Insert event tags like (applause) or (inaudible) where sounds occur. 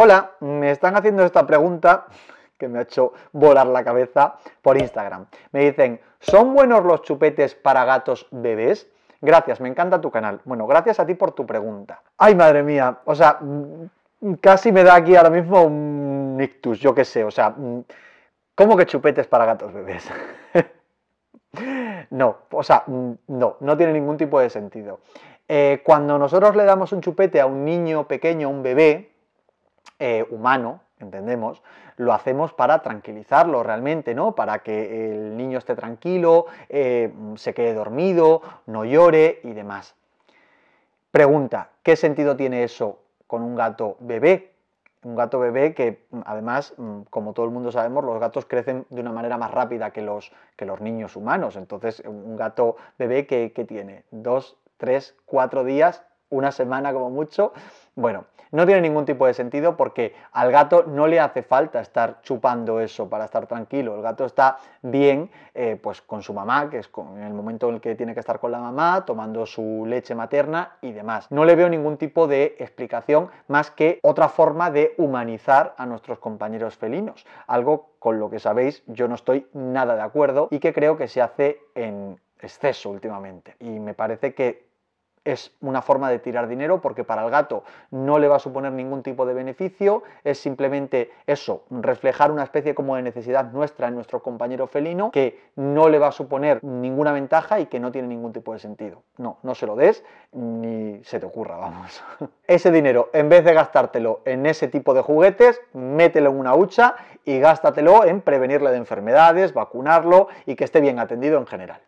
Hola, me están haciendo esta pregunta que me ha hecho volar la cabeza por Instagram. Me dicen, ¿son buenos los chupetes para gatos bebés? Gracias, me encanta tu canal. Bueno, gracias a ti por tu pregunta. Ay, madre mía, o sea, mm, casi me da aquí ahora mismo un ictus, yo qué sé, o sea, mm, ¿cómo que chupetes para gatos bebés? (laughs) no, o sea, mm, no, no tiene ningún tipo de sentido. Eh, cuando nosotros le damos un chupete a un niño pequeño, un bebé, eh, humano, entendemos, lo hacemos para tranquilizarlo realmente, ¿no? Para que el niño esté tranquilo, eh, se quede dormido, no llore y demás. Pregunta, ¿qué sentido tiene eso con un gato bebé? Un gato bebé que además, mm, como todo el mundo sabemos, los gatos crecen de una manera más rápida que los, que los niños humanos. Entonces, un gato bebé que, que tiene dos, tres, cuatro días, una semana como mucho. Bueno, no tiene ningún tipo de sentido porque al gato no le hace falta estar chupando eso para estar tranquilo. El gato está bien eh, pues con su mamá, que es en el momento en el que tiene que estar con la mamá, tomando su leche materna y demás. No le veo ningún tipo de explicación más que otra forma de humanizar a nuestros compañeros felinos. Algo con lo que sabéis yo no estoy nada de acuerdo y que creo que se hace en exceso últimamente. Y me parece que es una forma de tirar dinero porque para el gato no le va a suponer ningún tipo de beneficio, es simplemente eso, reflejar una especie como de necesidad nuestra en nuestro compañero felino que no le va a suponer ninguna ventaja y que no tiene ningún tipo de sentido. No, no se lo des ni se te ocurra, vamos. (laughs) Ese dinero, en vez de gastártelo en ese tipo de juguetes, mételo en una hucha y gástatelo en prevenirle de enfermedades, vacunarlo y que esté bien atendido en general.